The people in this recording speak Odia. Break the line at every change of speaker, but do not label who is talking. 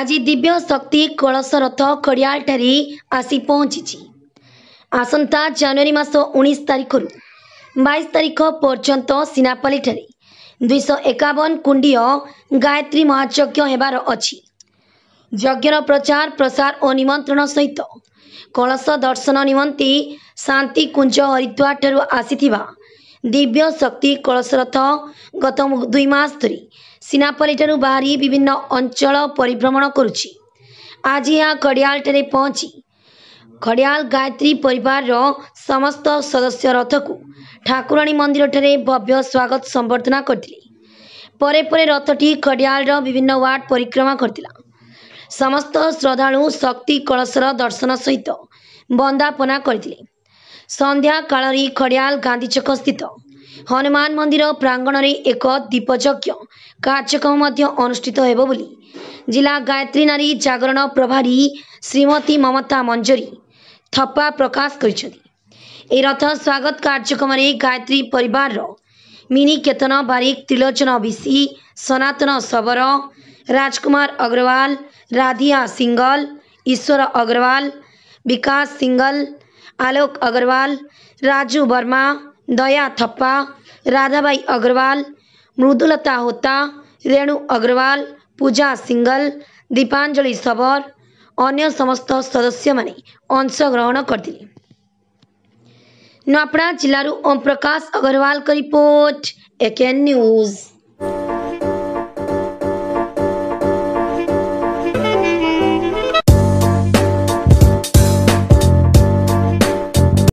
ଆଜି ଦିବ୍ୟ ଶକ୍ତି କଳସ ରଥ ଖଡ଼ିଆଳଠାରେ ଆସି ପହଞ୍ଚିଛି ଆସନ୍ତା ଜାନୁଆରୀ ମାସ ଉଣେଇଶ ତାରିଖରୁ ବାଇଶ ତାରିଖ ପର୍ଯ୍ୟନ୍ତ ସିନାପାଲିଠାରେ ଦୁଇଶହ ଏକାବନ କୁଣ୍ଡିୟ ଗାୟତ୍ରୀ ମହାଯଜ୍ଞ ହେବାର ଅଛି ଯଜ୍ଞର ପ୍ରଚାର ପ୍ରସାର ଓ ନିମନ୍ତ୍ରଣ ସହିତ କଳସ ଦର୍ଶନ ନିମନ୍ତେ ଶାନ୍ତି କୁଞ୍ଜ ହରିଦ୍ୱାରଠାରୁ ଆସିଥିବା ଦିବ୍ୟ ଶକ୍ତି କଳସ ରଥ ଗତ ଦୁଇ ମାସ ଧରି ସିନାପାଲିଠାରୁ ବାହାରି ବିଭିନ୍ନ ଅଞ୍ଚଳ ପରିଭ୍ରମଣ କରୁଛି ଆଜି ଏହା ଖଡ଼ିଆଲଠାରେ ପହଞ୍ଚି ଖଡ଼ିଆଲ ଗାୟତ୍ରୀ ପରିବାରର ସମସ୍ତ ସଦସ୍ୟ ରଥକୁ ଠାକୁରାଣୀ ମନ୍ଦିରଠାରେ ଭବ୍ୟ ସ୍ୱାଗତ ସମ୍ବର୍ଦ୍ଧନା କରିଥିଲେ ପରେ ପରେ ରଥଟି ଖଡ଼ିଆଲର ବିଭିନ୍ନ ୱାର୍ଡ ପରିକ୍ରମା କରିଥିଲା ସମସ୍ତ ଶ୍ରଦ୍ଧାଳୁ ଶକ୍ତି କଳସର ଦର୍ଶନ ସହିତ ବନ୍ଦାପନା କରିଥିଲେ ସନ୍ଧ୍ୟା କାଳରେ ଖଡ଼ିଆଲ ଗାନ୍ଧୀଛକ ସ୍ଥିତ ହନୁମାନ ମନ୍ଦିର ପ୍ରାଙ୍ଗଣରେ ଏକ ଦୀପଯଜ୍ଞ କାର୍ଯ୍ୟକ୍ରମ ମଧ୍ୟ ଅନୁଷ୍ଠିତ ହେବ ବୋଲି ଜିଲ୍ଲା ଗାୟତ୍ରୀ ନାରୀ ଜାଗରଣ ପ୍ରଭାରୀ ଶ୍ରୀମତୀ ମମତା ମଞ୍ଜରୀ ଥପା ପ୍ରକାଶ କରିଛନ୍ତି ଏହି ରଥ ସ୍ୱାଗତ କାର୍ଯ୍ୟକ୍ରମରେ ଗାୟତ୍ରୀ ପରିବାରର ମିନି କେତନ ବାରିକ ତ୍ରିଲୋଚନ ବିଶି ସନାତନ ଶବର ରାଜକୁମାର ଅଗ୍ରୱାଲ ରାଧିଆ ସିଙ୍ଗଲ ଈଶ୍ୱର ଅଗ୍ରୱାଲ ବିକାଶ ସିଙ୍ଗଲ आलोक अग्रवाल राजू वर्मा दया थप्पा राधाबाई अग्रवाल मृदुलता होता रेणु અગ્રવાલ પૂજા સિંગલ દીપાંજલિ સબર અન્ય ସମସ୍ତ ସଦସ୍ୟମାନେ ଅଂଶଗ୍ରହଣ କରିଥିଲେ ନୂଆପଡ଼ା ଜିଲ୍ଲାରୁ ଓମ୍ ପ୍ରକାଶ ଅଗ୍ରୱାଲଙ୍କ ରିପୋର୍ଟ ଏକେନ୍ ନ୍ୟୁଜ୍